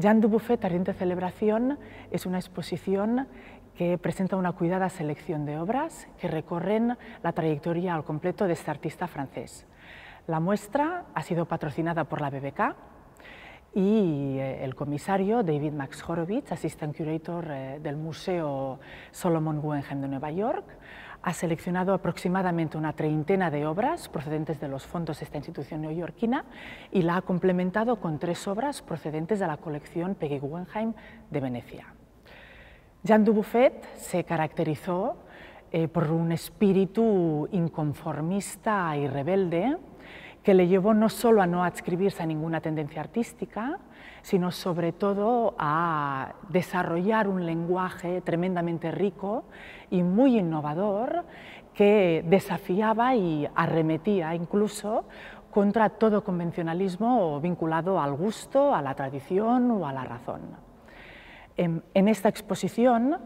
Jean Dubuffet, de Celebración, es una exposición que presenta una cuidada selección de obras que recorren la trayectoria al completo de este artista francés. La muestra ha sido patrocinada por la BBK y eh, el comisario David Max Horowitz, assistant curator eh, del Museo Solomon Guggenheim de Nueva York, ha seleccionado aproximadamente una treintena de obras procedentes de los fondos de esta institución neoyorquina y la ha complementado con tres obras procedentes de la colección Peggy Guggenheim de Venecia. Jean Dubuffet se caracterizó eh, por un espíritu inconformista y rebelde, que le llevó no solo a no adscribirse a ninguna tendencia artística, sino sobre todo a desarrollar un lenguaje tremendamente rico y muy innovador que desafiaba y arremetía incluso contra todo convencionalismo vinculado al gusto, a la tradición o a la razón. En, en esta exposición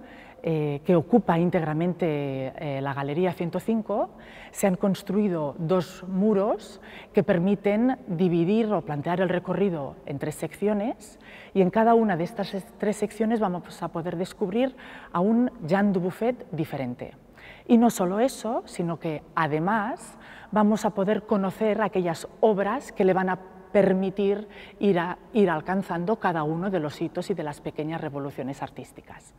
eh, que ocupa íntegramente eh, la Galería 105, se han construido dos muros que permiten dividir o plantear el recorrido en tres secciones y en cada una de estas tres secciones vamos a poder descubrir a un Jean Dubuffet diferente. Y no solo eso, sino que además vamos a poder conocer aquellas obras que le van a permitir ir alcanzando cada uno de los hitos y de las pequeñas revoluciones artísticas.